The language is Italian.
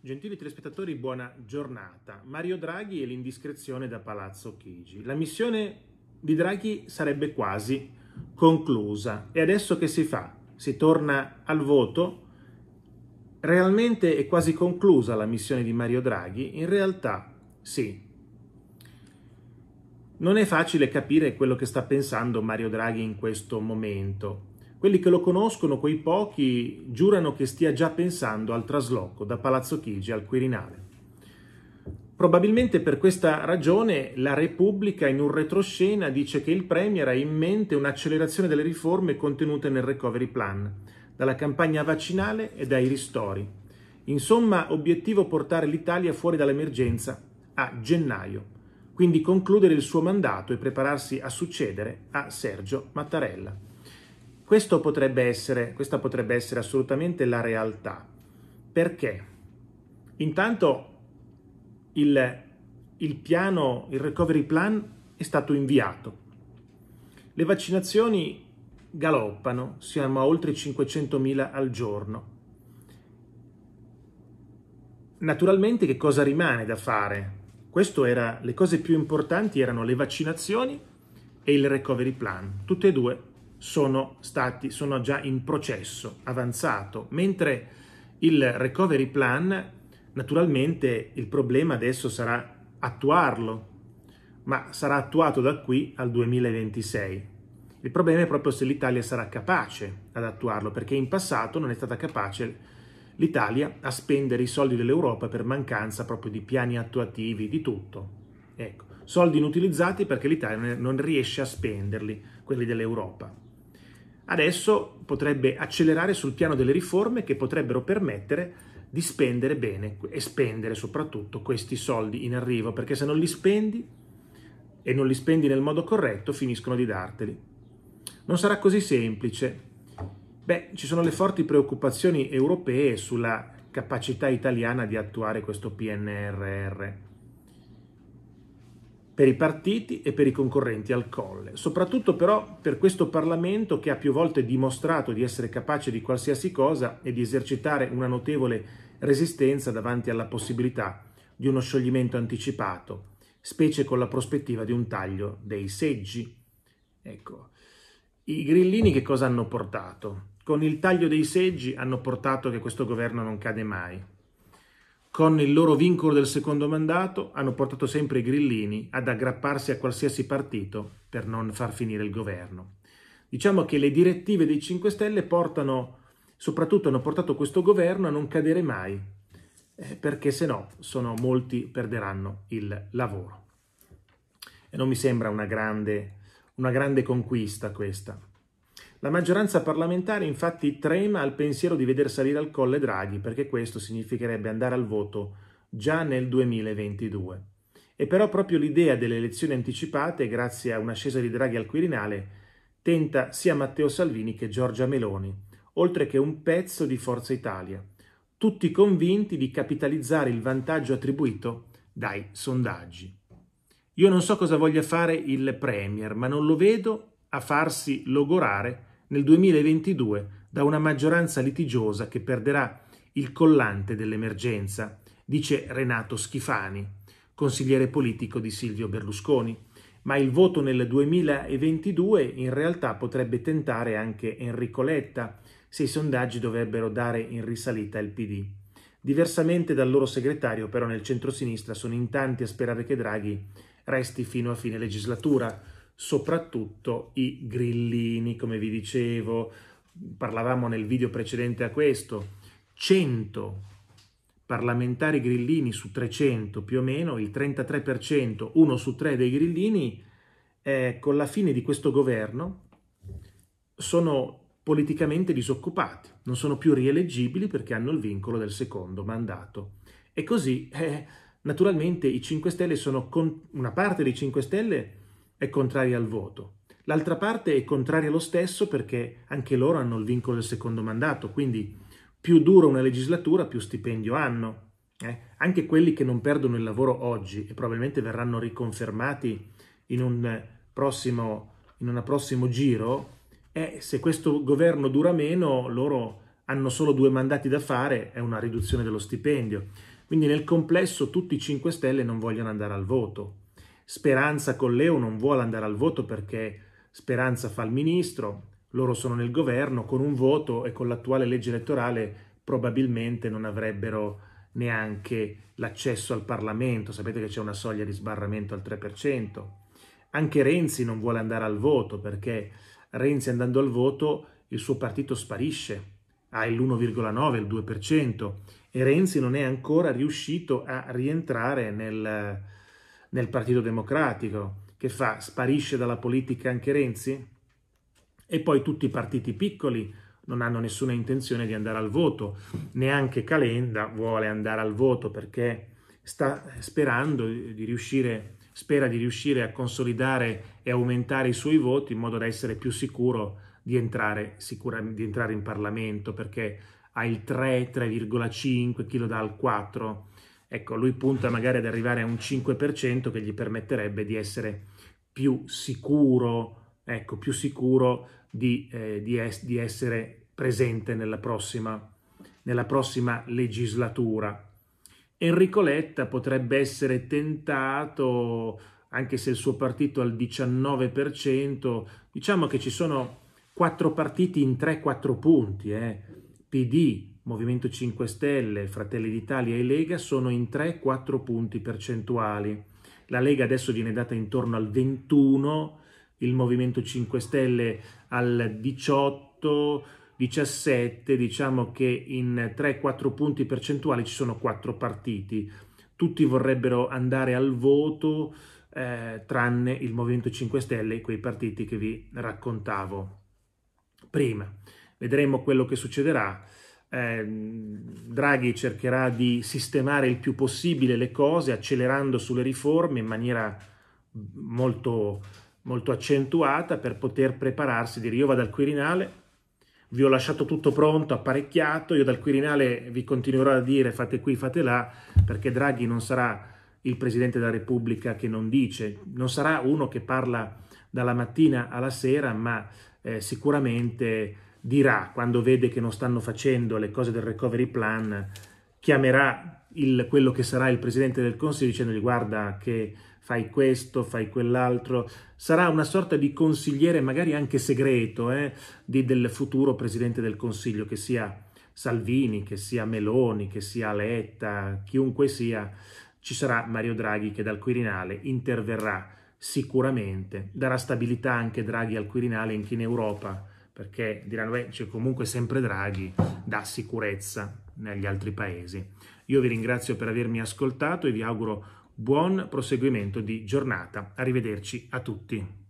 Gentili telespettatori, buona giornata. Mario Draghi e l'indiscrezione da Palazzo Chigi. La missione di Draghi sarebbe quasi conclusa. E adesso che si fa? Si torna al voto? Realmente è quasi conclusa la missione di Mario Draghi? In realtà sì. Non è facile capire quello che sta pensando Mario Draghi in questo momento quelli che lo conoscono, quei pochi, giurano che stia già pensando al trasloco da Palazzo Chigi al Quirinale. Probabilmente per questa ragione la Repubblica in un retroscena dice che il Premier ha in mente un'accelerazione delle riforme contenute nel Recovery Plan, dalla campagna vaccinale e dai ristori. Insomma, obiettivo portare l'Italia fuori dall'emergenza a gennaio, quindi concludere il suo mandato e prepararsi a succedere a Sergio Mattarella potrebbe essere, questa potrebbe essere assolutamente la realtà. Perché? Intanto il, il piano, il recovery plan è stato inviato. Le vaccinazioni galoppano, siamo a oltre 500.000 al giorno. Naturalmente che cosa rimane da fare? Era, le cose più importanti erano le vaccinazioni e il recovery plan, tutte e due sono, stati, sono già in processo avanzato, mentre il recovery plan, naturalmente il problema adesso sarà attuarlo, ma sarà attuato da qui al 2026. Il problema è proprio se l'Italia sarà capace ad attuarlo, perché in passato non è stata capace l'Italia a spendere i soldi dell'Europa per mancanza proprio di piani attuativi, di tutto. Ecco, soldi inutilizzati perché l'Italia non riesce a spenderli, quelli dell'Europa adesso potrebbe accelerare sul piano delle riforme che potrebbero permettere di spendere bene e spendere soprattutto questi soldi in arrivo, perché se non li spendi e non li spendi nel modo corretto finiscono di darteli. Non sarà così semplice. Beh, ci sono le forti preoccupazioni europee sulla capacità italiana di attuare questo PNRR per i partiti e per i concorrenti al colle, soprattutto però per questo Parlamento che ha più volte dimostrato di essere capace di qualsiasi cosa e di esercitare una notevole resistenza davanti alla possibilità di uno scioglimento anticipato, specie con la prospettiva di un taglio dei seggi. Ecco, i grillini che cosa hanno portato? Con il taglio dei seggi hanno portato che questo governo non cade mai, con il loro vincolo del secondo mandato, hanno portato sempre i grillini ad aggrapparsi a qualsiasi partito per non far finire il governo. Diciamo che le direttive dei 5 Stelle portano, soprattutto hanno portato questo governo a non cadere mai, eh, perché se no sono molti perderanno il lavoro. E non mi sembra una grande, una grande conquista questa. La maggioranza parlamentare infatti trema al pensiero di veder salire al colle Draghi, perché questo significherebbe andare al voto già nel 2022. E però proprio l'idea delle elezioni anticipate, grazie a un'ascesa di Draghi al Quirinale, tenta sia Matteo Salvini che Giorgia Meloni, oltre che un pezzo di Forza Italia, tutti convinti di capitalizzare il vantaggio attribuito dai sondaggi. Io non so cosa voglia fare il Premier, ma non lo vedo a farsi logorare nel 2022 da una maggioranza litigiosa che perderà il collante dell'emergenza, dice Renato Schifani, consigliere politico di Silvio Berlusconi. Ma il voto nel 2022 in realtà potrebbe tentare anche Enrico Letta, se i sondaggi dovrebbero dare in risalita il PD. Diversamente dal loro segretario, però nel centrosinistra sono in tanti a sperare che Draghi resti fino a fine legislatura, soprattutto i grillini, come vi dicevo, parlavamo nel video precedente a questo, 100 parlamentari grillini su 300 più o meno, il 33%, uno su tre dei grillini, eh, con la fine di questo governo sono politicamente disoccupati, non sono più rieleggibili perché hanno il vincolo del secondo mandato. E così, eh, naturalmente, i 5 Stelle sono, con, una parte dei 5 Stelle è contraria al voto. L'altra parte è contraria allo stesso perché anche loro hanno il vincolo del secondo mandato, quindi più dura una legislatura, più stipendio hanno. Eh? Anche quelli che non perdono il lavoro oggi e probabilmente verranno riconfermati in un eh, prossimo, in un prossimo giro, eh, se questo governo dura meno, loro hanno solo due mandati da fare, è una riduzione dello stipendio. Quindi nel complesso tutti i 5 Stelle non vogliono andare al voto. Speranza con Leo non vuole andare al voto perché Speranza fa il ministro, loro sono nel governo, con un voto e con l'attuale legge elettorale probabilmente non avrebbero neanche l'accesso al Parlamento, sapete che c'è una soglia di sbarramento al 3%. Anche Renzi non vuole andare al voto perché Renzi andando al voto il suo partito sparisce, ha l'1,9, il 2% e Renzi non è ancora riuscito a rientrare nel, nel Partito Democratico, che fa? Sparisce dalla politica anche Renzi? E poi tutti i partiti piccoli non hanno nessuna intenzione di andare al voto, neanche Calenda vuole andare al voto perché sta sperando di riuscire, spera di riuscire a consolidare e aumentare i suoi voti in modo da essere più sicuro di entrare, sicura, di entrare in Parlamento perché ha il 3, 3,5, chi lo dà al 4 Ecco, lui punta magari ad arrivare a un 5% che gli permetterebbe di essere più sicuro, ecco, più sicuro di, eh, di, es di essere presente nella prossima, nella prossima legislatura. Enrico Letta potrebbe essere tentato, anche se il suo partito è al 19%, diciamo che ci sono quattro partiti in 3-4 punti, eh? PD, Movimento 5 Stelle, Fratelli d'Italia e Lega sono in 3-4 punti percentuali. La Lega adesso viene data intorno al 21, il Movimento 5 Stelle al 18, 17, diciamo che in 3-4 punti percentuali ci sono quattro partiti. Tutti vorrebbero andare al voto eh, tranne il Movimento 5 Stelle e quei partiti che vi raccontavo prima. Vedremo quello che succederà. Ehm, Draghi cercherà di sistemare il più possibile le cose accelerando sulle riforme in maniera molto, molto accentuata per poter prepararsi, dire io vado al Quirinale, vi ho lasciato tutto pronto, apparecchiato, io dal Quirinale vi continuerò a dire fate qui, fate là, perché Draghi non sarà il Presidente della Repubblica che non dice, non sarà uno che parla dalla mattina alla sera, ma eh, sicuramente dirà quando vede che non stanno facendo le cose del recovery plan, chiamerà il, quello che sarà il presidente del consiglio dicendogli guarda che fai questo, fai quell'altro, sarà una sorta di consigliere magari anche segreto eh, di, del futuro presidente del consiglio che sia Salvini, che sia Meloni, che sia Letta, chiunque sia, ci sarà Mario Draghi che dal Quirinale interverrà sicuramente, darà stabilità anche Draghi al Quirinale anche in Europa perché diranno beh c'è comunque sempre Draghi, dà sicurezza negli altri paesi. Io vi ringrazio per avermi ascoltato e vi auguro buon proseguimento di giornata. Arrivederci a tutti.